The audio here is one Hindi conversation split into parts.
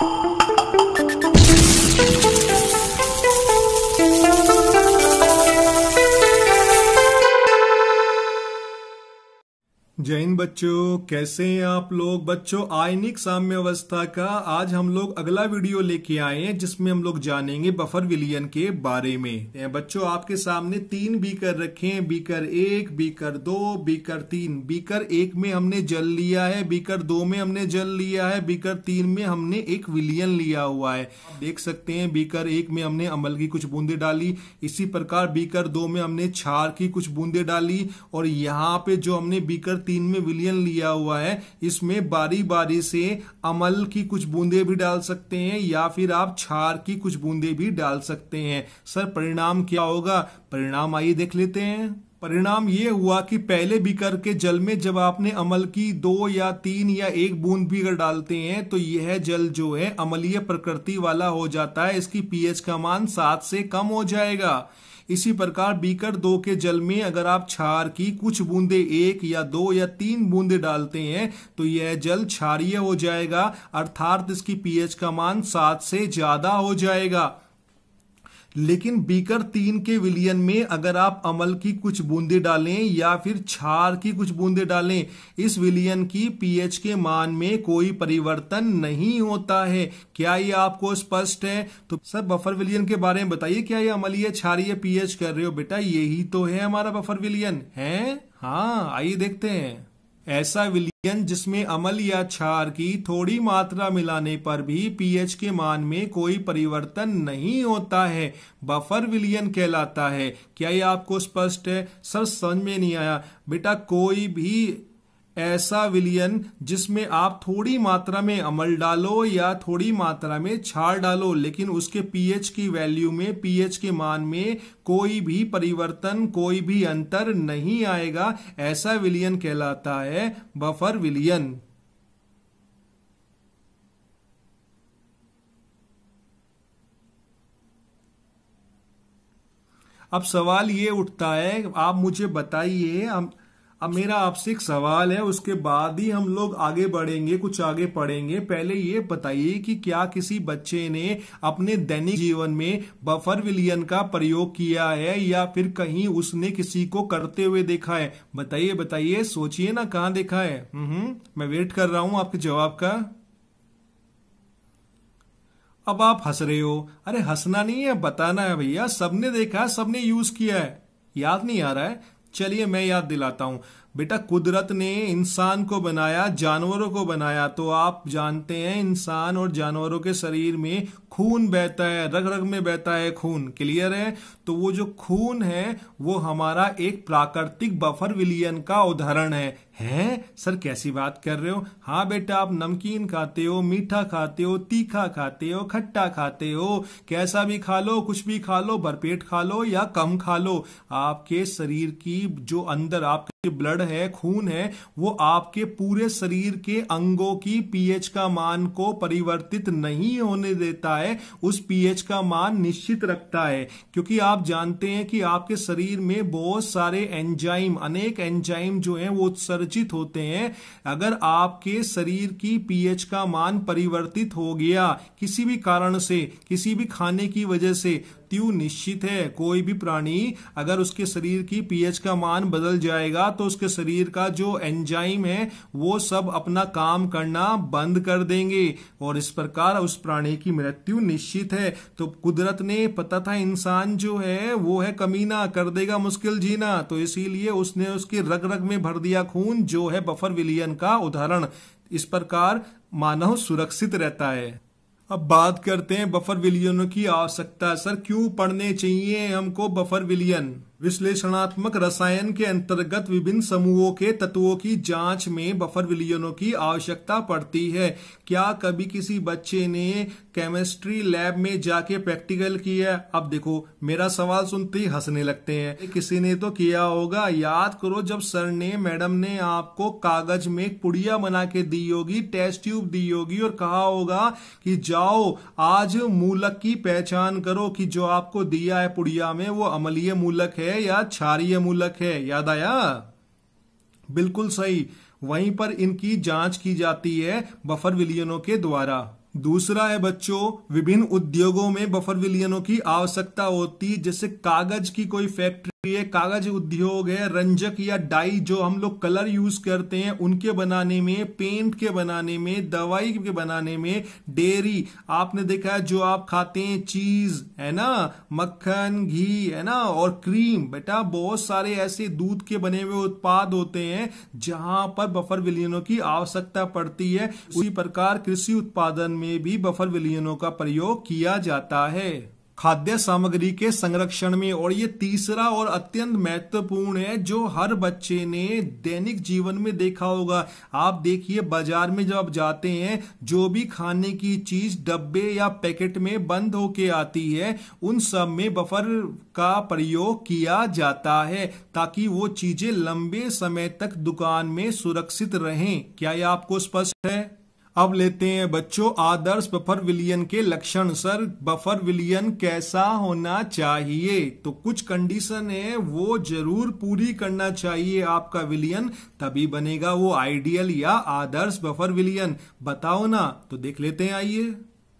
Thank you. जय हिंद बच्चों कैसे हैं आप लोग बच्चों आयनिक साम्य अवस्था का आज हम लोग अगला वीडियो लेके आए हैं जिसमें हम लोग जानेंगे बफर विलियन के बारे में बच्चों आपके सामने तीन बीकर रखे हैं बीकर एक बीकर दो बीकर तीन बीकर एक में हमने जल लिया है बीकर दो में हमने जल लिया है बीकर तीन में हमने एक विलियन लिया हुआ है देख सकते हैं बीकर एक में हमने अमल की कुछ बूंदे डाली इसी प्रकार बीकर दो में हमने छार की कुछ बूंदे डाली और यहाँ पे जो हमने बीकर तीन तीन में विलियन लिया हुआ है इसमें बारी बारी से अमल की कुछ बूंदे भी डाल सकते हैं या फिर आप छार की कुछ बूंदे भी डाल सकते हैं सर परिणाम क्या होगा परिणाम आइए देख लेते हैं परिणाम ये हुआ कि पहले बीकर के जल में जब आपने अमल की दो या तीन या एक बूंद भी अगर डालते हैं तो यह जल जो है अमलीय प्रकृति वाला हो जाता है इसकी पीएच का मान सात से कम हो जाएगा इसी प्रकार बीकर दो के जल में अगर आप क्षार की कुछ बूंदे एक या दो या तीन बूंदे डालते हैं तो यह जल क्षारिय हो जाएगा अर्थात इसकी पीएच का मान सात से ज्यादा हो जाएगा लेकिन बीकर तीन के विलियन में अगर आप अमल की कुछ बूंदे डालें या फिर छार की कुछ बूंदे डालें इस विलियन की पीएच के मान में कोई परिवर्तन नहीं होता है क्या ये आपको स्पष्ट है तो सर बफर विलियन के बारे में बताइए क्या ये अमलीय छारीय पीएच कर रहे हो बेटा यही तो है हमारा बफर विलियन है हाँ आइए देखते हैं ऐसा विलियन यन जिसमें अमल या क्षार की थोड़ी मात्रा मिलाने पर भी पीएच के मान में कोई परिवर्तन नहीं होता है बफर विलियन कहलाता है क्या ये आपको स्पष्ट है सर समझ में नहीं आया बेटा कोई भी ऐसा विलियन जिसमें आप थोड़ी मात्रा में अमल डालो या थोड़ी मात्रा में छार डालो लेकिन उसके पीएच की वैल्यू में पीएच के मान में कोई भी परिवर्तन कोई भी अंतर नहीं आएगा ऐसा विलियन कहलाता है बफर विलियन अब सवाल ये उठता है आप मुझे बताइए अब मेरा आपसे एक सवाल है उसके बाद ही हम लोग आगे बढ़ेंगे कुछ आगे पढ़ेंगे पहले ये बताइए कि क्या किसी बच्चे ने अपने दैनिक जीवन में बफर विलियन का प्रयोग किया है या फिर कहीं उसने किसी को करते हुए देखा है बताइए बताइए सोचिए ना कहा देखा है हम्म, मैं वेट कर रहा हूं आपके जवाब का अब आप हंस रहे हो अरे हंसना नहीं है बताना है भैया सबने देखा है सबने यूज किया है याद नहीं आ रहा है चलिए मैं याद दिलाता हूं बेटा कुदरत ने इंसान को बनाया जानवरों को बनाया तो आप जानते हैं इंसान और जानवरों के शरीर में खून बहता है रग रग में बहता है खून क्लियर है तो वो जो खून है वो हमारा एक प्राकृतिक बफर विलियन का उदाहरण है हैं सर कैसी बात कर रहे हो हाँ बेटा आप नमकीन खाते हो मीठा खाते हो तीखा खाते हो खट्टा खाते हो कैसा भी खा लो कुछ भी खा लो भरपेट खा लो या कम खा लो आपके शरीर की जो अंदर आप ब्लड है खून है वो आपके पूरे शरीर के अंगों की पीएच का मान को परिवर्तित नहीं होने देता है उस पीएच का मान निश्चित रखता है क्योंकि आप जानते हैं कि आपके शरीर में बहुत सारे एंजाइम अनेक एंजाइम जो हैं वो उत्सर्जित होते हैं अगर आपके शरीर की पीएच का मान परिवर्तित हो गया किसी भी कारण से किसी भी खाने की वजह से मृत्यु निश्चित है कोई भी प्राणी अगर उसके शरीर की पीएच का मान बदल जाएगा तो उसके शरीर का जो एंजाइम है वो सब अपना काम करना बंद कर देंगे और इस प्रकार उस प्राणी की मृत्यु निश्चित है तो कुदरत ने पता था इंसान जो है वो है कमीना कर देगा मुश्किल जीना तो इसीलिए उसने उसके रग रग में भर दिया खून जो है बफर विलियन का उदाहरण इस प्रकार मानव सुरक्षित रहता है अब बात करते हैं बफर विलियनों की आवश्यकता सर क्यों पढ़ने चाहिए हमको बफर विलियन विश्लेषणात्मक रसायन के अंतर्गत विभिन्न समूहों के तत्वों की जांच में बफर विलियनों की आवश्यकता पड़ती है क्या कभी किसी बच्चे ने केमिस्ट्री लैब में जाके प्रैक्टिकल किया अब देखो मेरा सवाल सुनते ही हंसने लगते हैं किसी ने तो किया होगा याद करो जब सर ने मैडम ने आपको कागज में एक पुड़िया बना के दी होगी टेस्ट ट्यूब दी होगी और कहा होगा कि जाओ आज मूलक की पहचान करो कि जो आपको दिया है पुड़िया में वो अमलीय मूलक है है या क्षारीय मूलक है याद आया बिल्कुल सही वहीं पर इनकी जांच की जाती है बफर विलियनों के द्वारा दूसरा है बच्चों विभिन्न उद्योगों में बफर विलियनों की आवश्यकता होती है जैसे कागज की कोई फैक्ट्री ये कागज उद्योग है रंजक या डाई जो हम लोग कलर यूज करते हैं उनके बनाने में पेंट के बनाने में दवाई के बनाने में डेयरी आपने देखा है जो आप खाते हैं चीज है ना मक्खन घी है ना और क्रीम बेटा बहुत सारे ऐसे दूध के बने हुए उत्पाद होते हैं जहां पर बफर विलियनों की आवश्यकता पड़ती है उसी प्रकार कृषि उत्पादन में भी बफर विलियनों का प्रयोग किया जाता है खाद्य सामग्री के संरक्षण में और ये तीसरा और अत्यंत महत्वपूर्ण है जो हर बच्चे ने दैनिक जीवन में देखा होगा आप देखिए बाजार में जब आप जाते हैं जो भी खाने की चीज डब्बे या पैकेट में बंद होके आती है उन सब में बफर का प्रयोग किया जाता है ताकि वो चीजें लंबे समय तक दुकान में सुरक्षित रहें क्या यह आपको स्पष्ट है अब लेते हैं बच्चों आदर्श बफर विलियन के लक्षण सर बफर विलियन कैसा होना चाहिए तो कुछ कंडीशन है वो जरूर पूरी करना चाहिए आपका विलियन तभी बनेगा वो आइडियल या आदर्श बफर विलियन बताओ ना तो देख लेते हैं आइए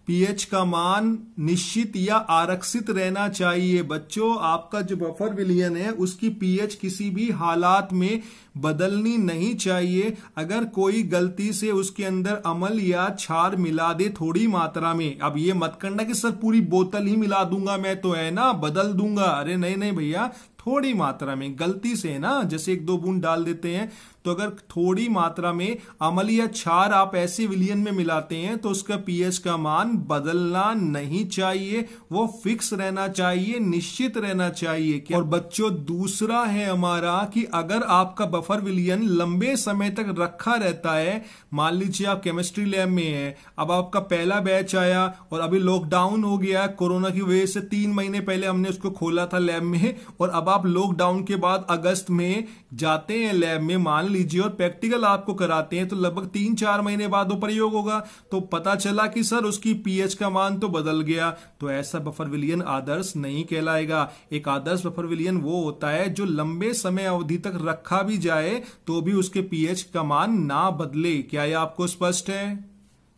पीएच का मान निश्चित या आरक्षित रहना चाहिए बच्चों आपका जो बफर विलियन है उसकी पीएच किसी भी हालात में बदलनी नहीं चाहिए अगर कोई गलती से उसके अंदर अमल या छार मिला दे थोड़ी मात्रा में अब ये मत करना कि सर पूरी बोतल ही मिला दूंगा मैं तो है ना बदल दूंगा अरे नहीं नहीं भैया थोड़ी मात्रा में गलती से है ना जैसे एक दो बूंद डाल देते हैं तो अगर थोड़ी मात्रा में अमल या क्षार आप ऐसे विलियन में मिलाते हैं तो उसका पीएच का मान बदलना नहीं चाहिए वो फिक्स रहना चाहिए निश्चित रहना चाहिए क्या? और बच्चों दूसरा है हमारा कि अगर आपका बफर विलियन लंबे समय तक रखा रहता है मान लीजिए आप केमिस्ट्री लैब में है अब आपका पहला बैच आया और अभी लॉकडाउन हो गया कोरोना की वजह से तीन महीने पहले हमने उसको खोला था लैब में और अब आप लॉकडाउन के बाद अगस्त में जाते हैं लैब में मान लीजिए और प्रैक्टिकल आपको कराते हैं तो लगभग तीन चार महीने बाद वो प्रयोग होगा तो पता चला कि सर उसकी पीएच का मान तो बदल गया तो ऐसा बफर विलियन आदर्श नहीं कहलाएगा एक आदर्श बफर विलियन वो होता है जो लंबे समय अवधि तक रखा भी जाए तो भी उसके पीएच का मान ना बदले क्या यह आपको स्पष्ट है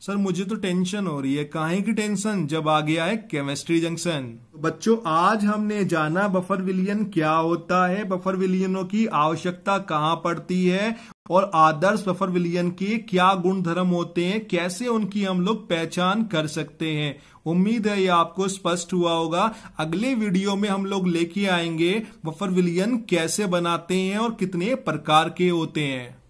सर मुझे तो टेंशन हो रही है काहे की टेंशन जब आ गया है केमिस्ट्री जंक्शन बच्चों आज हमने जाना बफर विलियन क्या होता है बफर विलियनों की आवश्यकता कहाँ पड़ती है और आदर्श बफर विलियन के क्या गुण धर्म होते हैं कैसे उनकी हम लोग पहचान कर सकते हैं उम्मीद है ये आपको स्पष्ट हुआ होगा अगले वीडियो में हम लोग लेके आएंगे बफर विलियन कैसे बनाते हैं और कितने प्रकार के होते हैं